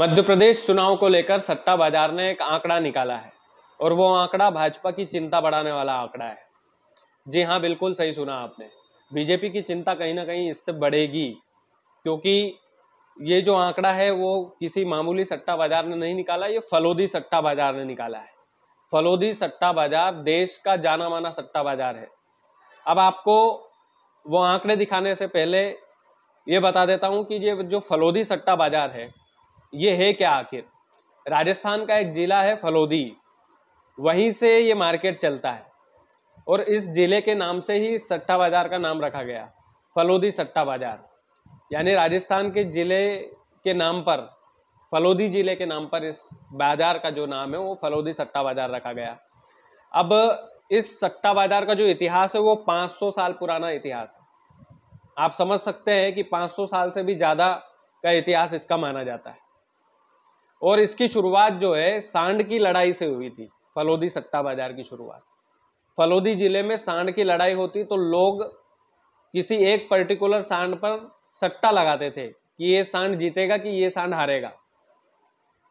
मध्य प्रदेश चुनाव को लेकर सट्टा बाजार ने एक आंकड़ा निकाला है और वो आंकड़ा भाजपा की चिंता बढ़ाने वाला आंकड़ा है जी हाँ बिल्कुल सही सुना आपने बीजेपी की चिंता कहीं ना कहीं इससे बढ़ेगी क्योंकि ये जो आंकड़ा है वो किसी मामूली सट्टा बाजार ने नहीं निकाला ये फलोदी सट्टा बाजार ने निकाला है फलोदी सट्टा बाजार देश का जाना माना सट्टा बाजार है अब आपको वो आंकड़े दिखाने से पहले ये बता देता हूँ कि ये जो फलोदी सट्टा बाजार है ये है क्या आखिर राजस्थान का एक ज़िला है फलोदी वहीं से ये मार्केट चलता है और इस ज़िले के नाम से ही सट्टा बाज़ार का नाम रखा गया फलोदी सट्टा बाज़ार यानी राजस्थान के ज़िले के नाम पर फलोदी ज़िले के नाम पर इस बाज़ार का जो नाम है वो फलोदी सट्टा बाज़ार रखा गया अब इस सट्टा बाज़ार का जो इतिहास है वो 500 साल पुराना इतिहास है आप समझ सकते हैं कि 500 साल से भी ज़्यादा का इतिहास इसका माना जाता है और इसकी शुरुआत जो है सांड की लड़ाई से हुई थी फलोदी सट्टा बाजार की शुरुआत फलोदी जिले में सांड की लड़ाई होती तो लोग किसी एक पर्टिकुलर सांड पर सट्टा लगाते थे कि ये सांड जीतेगा कि ये सांड हारेगा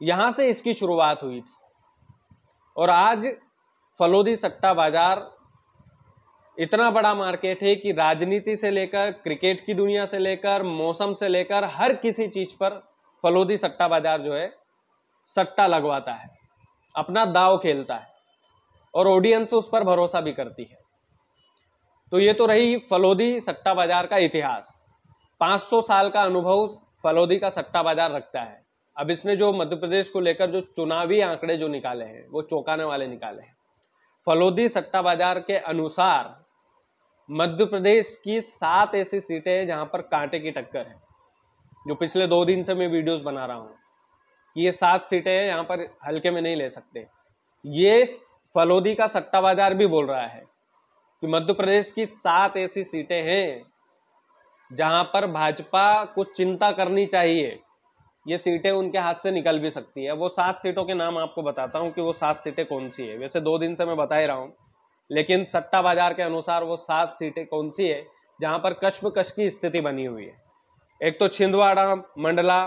यहाँ से इसकी शुरुआत हुई थी और आज फलोदी सट्टा बाजार इतना बड़ा मार्केट है कि राजनीति से लेकर क्रिकेट की दुनिया से लेकर मौसम से लेकर हर किसी चीज़ पर फलोदी सट्टा बाजार जो है सट्टा लगवाता है अपना दाव खेलता है और ऑडियंस उस पर भरोसा भी करती है तो ये तो रही फलोदी सट्टा बाजार का इतिहास 500 साल का अनुभव फलोदी का सट्टा बाजार रखता है अब इसने जो मध्य प्रदेश को लेकर जो चुनावी आंकड़े जो निकाले हैं वो चौंकाने वाले निकाले हैं फलोदी सट्टा बाजार के अनुसार मध्य प्रदेश की सात ऐसी सीटें हैं जहां पर कांटे की टक्कर है जो पिछले दो दिन से मैं वीडियोस बना रहा हूँ कि ये सात सीटें हैं यहाँ पर हल्के में नहीं ले सकते ये फलोदी का सट्टा बाजार भी बोल रहा है कि मध्य प्रदेश की सात ऐसी सीटें हैं जहाँ पर भाजपा को चिंता करनी चाहिए ये सीटें उनके हाथ से निकल भी सकती है वो सात सीटों के नाम आपको बताता हूँ कि वो सात सीटें कौन सी है वैसे दो दिन से मैं बता ही रहा हूँ लेकिन सट्टा बाजार के अनुसार वो सात सीटें कौन सी है जहाँ पर कश्मकश की स्थिति बनी हुई है एक तो छिंदवाड़ा मंडला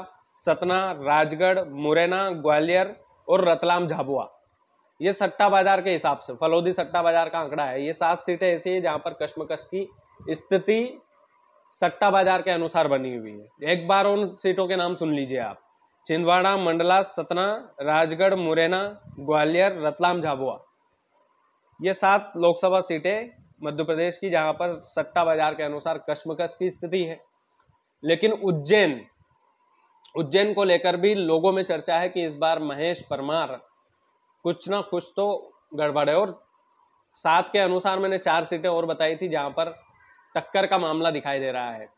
सतना राजगढ़ मुरैना ग्वालियर और रतलाम झाबुआ ये सट्टा बाजार के हिसाब से फलोदी सट्टा बाजार का आंकड़ा है ये सात सीटें ऐसी है जहाँ पर कश्मकश की स्थिति सट्टा बाजार के अनुसार बनी हुई है एक बार उन सीटों के नाम सुन लीजिए आप छिंदवाड़ा मंडला सतना राजगढ़ मुरैना ग्वालियर रतलाम झाबुआ ये सात लोकसभा सीटें मध्य प्रदेश की जहाँ पर सट्टा बाजार के अनुसार कश्मकश की स्थिति है लेकिन उज्जैन उज्जैन को लेकर भी लोगों में चर्चा है कि इस बार महेश परमार कुछ ना कुछ तो गड़बड़ है और साथ के अनुसार मैंने चार सीटें और बताई थी जहां पर टक्कर का मामला दिखाई दे रहा है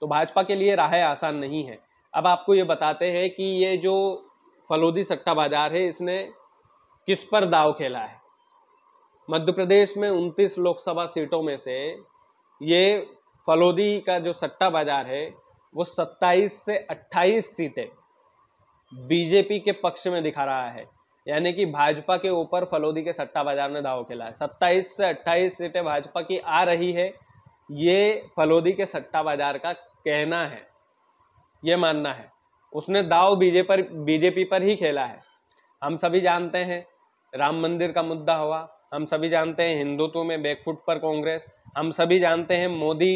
तो भाजपा के लिए राह आसान नहीं है अब आपको ये बताते हैं कि ये जो फलोदी सट्टा बाजार है इसने किस पर दाव खेला है मध्य प्रदेश में उनतीस लोकसभा सीटों में से ये फलोदी का जो सट्टा बाजार है वो 27 से 28 सीटें बीजेपी के पक्ष में दिखा रहा है यानी कि भाजपा के ऊपर फलोदी के सट्टा बाजार ने दाव खेला है 27 से 28 सीटें भाजपा की आ रही है ये फलोदी के सट्टा बाजार का कहना है ये मानना है उसने दाव बीजे पर बीजेपी पर ही खेला है हम सभी जानते हैं राम मंदिर का मुद्दा हुआ हम सभी जानते हैं हिंदुत्व में बैकफुट पर कांग्रेस हम सभी जानते हैं मोदी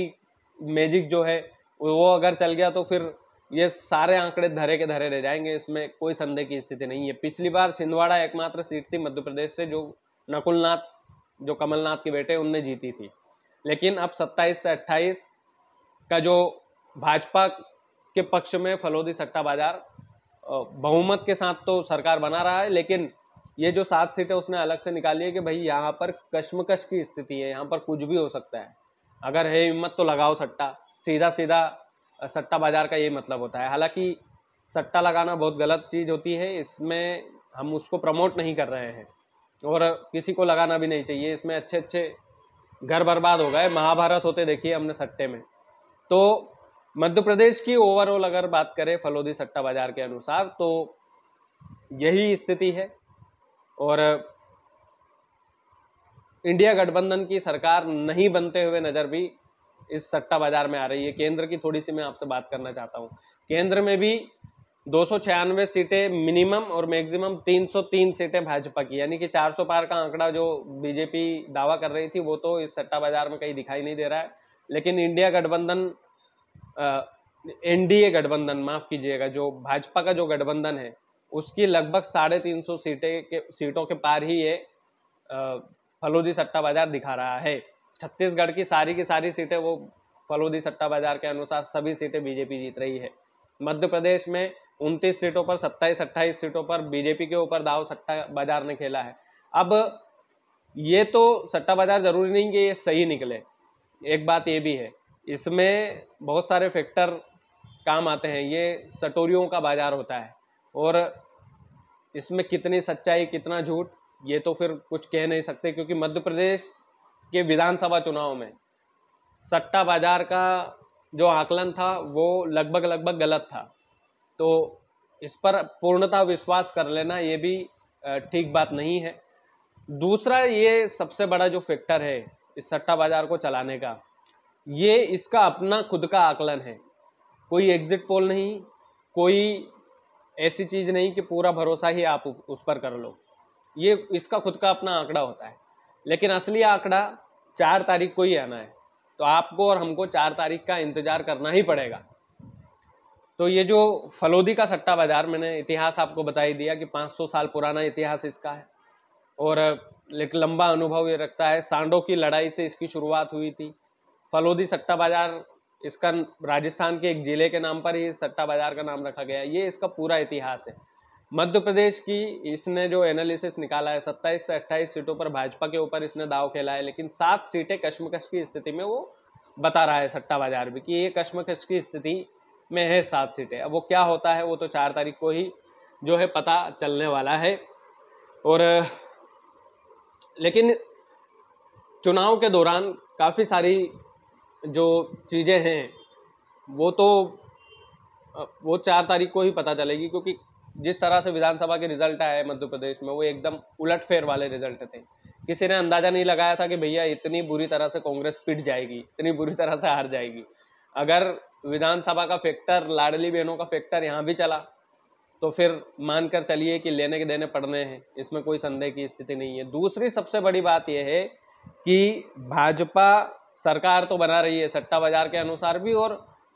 मैजिक जो है वो अगर चल गया तो फिर ये सारे आंकड़े धरे के धरे रह जाएंगे इसमें कोई संदेह की स्थिति नहीं है पिछली बार छिंदवाड़ा एकमात्र सीट थी मध्य प्रदेश से जो नकुलनाथ जो कमलनाथ के बेटे उनने जीती थी लेकिन अब 27 से 28 का जो भाजपा के पक्ष में फलोदी सट्टा बाजार बहुमत के साथ तो सरकार बना रहा है लेकिन ये जो सात सीटें उसने अलग से निकाली है कि भाई यहाँ पर कश्मकश की स्थिति है यहाँ पर कुछ भी हो सकता है अगर है हिम्मत तो लगाओ सट्टा सीधा सीधा सट्टा बाज़ार का ये मतलब होता है हालांकि सट्टा लगाना बहुत गलत चीज़ होती है इसमें हम उसको प्रमोट नहीं कर रहे हैं और किसी को लगाना भी नहीं चाहिए इसमें अच्छे अच्छे घर बर्बाद हो गए महाभारत होते देखिए हमने सट्टे में तो मध्य प्रदेश की ओवरऑल अगर बात करें फलोदी सट्टा बाज़ार के अनुसार तो यही स्थिति है और इंडिया गठबंधन की सरकार नहीं बनते हुए नज़र भी इस सट्टा बाजार में आ रही है केंद्र की थोड़ी सी मैं आपसे बात करना चाहता हूँ केंद्र में भी दो सीटें मिनिमम और मैक्सिमम 303 सीटें भाजपा की यानी कि 400 पार का आंकड़ा जो बीजेपी दावा कर रही थी वो तो इस सट्टा बाजार में कहीं दिखाई नहीं दे रहा है लेकिन इंडिया गठबंधन एनडीए गठबंधन माफ़ कीजिएगा जो भाजपा का जो गठबंधन है उसकी लगभग साढ़े तीन सौ सीटें के सीटों के पार ही ये फलोदी सट्टा बाजार दिखा रहा है छत्तीसगढ़ की सारी की सारी सीटें वो फलोदी सट्टा बाजार के अनुसार सभी सीटें बीजेपी जीत रही है मध्य प्रदेश में उनतीस सीटों पर सत्ताईस अट्ठाईस सीटों पर बीजेपी के ऊपर दाव सट्टा बाजार ने खेला है अब ये तो सट्टा बाजार जरूरी नहीं कि ये सही निकले एक बात ये भी है इसमें बहुत सारे फैक्टर काम आते हैं ये सटोरियों का बाजार होता है और इसमें कितनी सच्चाई कितना झूठ ये तो फिर कुछ कह नहीं सकते क्योंकि मध्य प्रदेश के विधानसभा चुनाव में सट्टा बाजार का जो आकलन था वो लगभग लगभग गलत था तो इस पर पूर्णतः विश्वास कर लेना ये भी ठीक बात नहीं है दूसरा ये सबसे बड़ा जो फैक्टर है इस सट्टा बाजार को चलाने का ये इसका अपना खुद का आकलन है कोई एग्जिट पोल नहीं कोई ऐसी चीज़ नहीं कि पूरा भरोसा ही आप उस पर कर लो ये इसका खुद का अपना आंकड़ा होता है लेकिन असली आंकड़ा चार तारीख को ही आना है तो आपको और हमको चार तारीख का इंतज़ार करना ही पड़ेगा तो ये जो फलोदी का सट्टा बाज़ार मैंने इतिहास आपको बता ही दिया कि 500 साल पुराना इतिहास इसका है और एक लंबा अनुभव ये रखता है सांडों की लड़ाई से इसकी शुरुआत हुई थी फलोदी सट्टा बाज़ार इसका राजस्थान के एक ज़िले के नाम पर ही सट्टा बाज़ार का नाम रखा गया ये इसका पूरा इतिहास है मध्य प्रदेश की इसने जो एनालिसिस निकाला है सत्ताईस से अट्ठाईस सीटों पर भाजपा के ऊपर इसने दाव खेला है लेकिन सात सीटें कश्मकश की स्थिति में वो बता रहा है सट्टा बाजार भी कि ये कश्मकश की स्थिति में है सात सीटें अब वो क्या होता है वो तो चार तारीख को ही जो है पता चलने वाला है और लेकिन चुनाव के दौरान काफ़ी सारी जो चीज़ें हैं वो तो वो चार तारीख को ही पता चलेगी क्योंकि जिस तरह से विधानसभा के रिजल्ट आए मध्य प्रदेश में वो एकदम उलट फेर वाले रिजल्ट थे किसी ने अंदाज़ा नहीं लगाया था कि भैया इतनी बुरी तरह से कांग्रेस पिट जाएगी इतनी बुरी तरह से हार जाएगी अगर विधानसभा का फैक्टर लाडली बहनों का फैक्टर यहाँ भी चला तो फिर मानकर चलिए कि लेने के देने पड़ने हैं इसमें कोई संदेह की स्थिति नहीं है दूसरी सबसे बड़ी बात यह है कि भाजपा सरकार तो बना रही है सट्टा बाजार के अनुसार भी और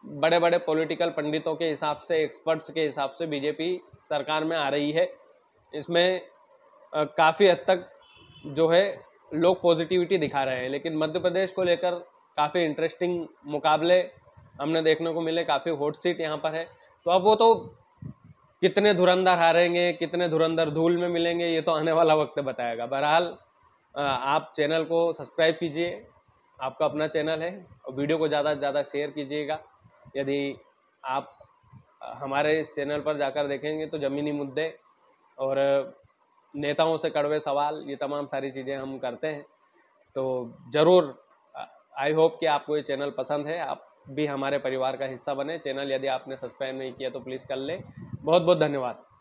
बड़े बड़े पॉलिटिकल पंडितों के हिसाब से एक्सपर्ट्स के हिसाब से बीजेपी सरकार में आ रही है इसमें काफ़ी हद तक जो है लोग पॉजिटिविटी दिखा रहे हैं लेकिन मध्य प्रदेश को लेकर काफ़ी इंटरेस्टिंग मुकाबले हमने देखने को मिले काफ़ी हॉट सीट यहाँ पर है तो अब वो तो कितने धुरंधर हारेंगे कितने धुरंधर धूल में मिलेंगे ये तो आने वाला वक्त बताएगा बहरहाल आप चैनल को सब्सक्राइब कीजिए आपका अपना चैनल है और वीडियो को ज़्यादा से ज़्यादा शेयर कीजिएगा यदि आप हमारे इस चैनल पर जाकर देखेंगे तो ज़मीनी मुद्दे और नेताओं से कड़वे सवाल ये तमाम सारी चीज़ें हम करते हैं तो ज़रूर आई होप कि आपको ये चैनल पसंद है आप भी हमारे परिवार का हिस्सा बने चैनल यदि आपने सब्सक्राइब नहीं किया तो प्लीज़ कर लें बहुत बहुत धन्यवाद